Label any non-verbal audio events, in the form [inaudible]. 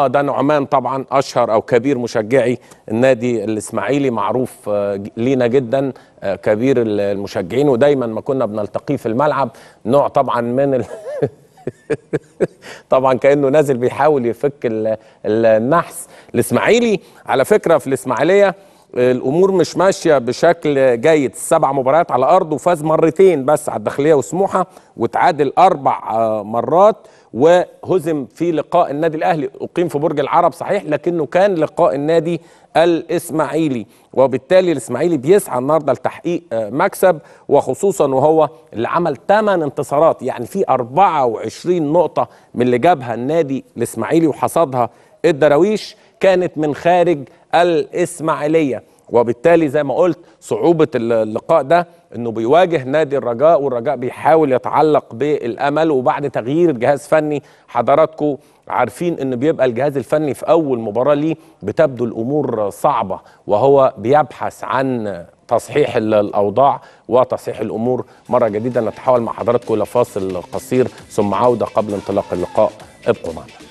اه ده نعمان طبعا اشهر او كبير مشجعي النادي الاسماعيلي معروف آه، لينا جدا آه، كبير المشجعين ودايما ما كنا بنلتقيه في الملعب نوع طبعا من ال... [laughs] طبعا كانه نازل بيحاول يفك النحس الاسماعيلي على فكره في الاسماعيليه الامور مش ماشيه بشكل جيد سبع مباريات على ارضه وفاز مرتين بس على الداخليه وسموحه وتعادل اربع آه، مرات وهزم في لقاء النادي الاهلي اقيم في برج العرب صحيح لكنه كان لقاء النادي الاسماعيلي وبالتالي الاسماعيلي بيسعى النهارده لتحقيق آه، مكسب وخصوصا وهو اللي عمل 8 انتصارات يعني في 24 نقطه من اللي جابها النادي الاسماعيلي وحصدها الدراويش كانت من خارج الإسماعيلية وبالتالي زي ما قلت صعوبة اللقاء ده انه بيواجه نادي الرجاء والرجاء بيحاول يتعلق بالامل وبعد تغيير الجهاز الفني حضراتكم عارفين ان بيبقى الجهاز الفني في اول مباراه ليه بتبدو الامور صعبه وهو بيبحث عن تصحيح الاوضاع وتصحيح الامور مره جديده نتحاول مع حضراتكم الى فاصل قصير ثم عوده قبل انطلاق اللقاء ابقوا معنا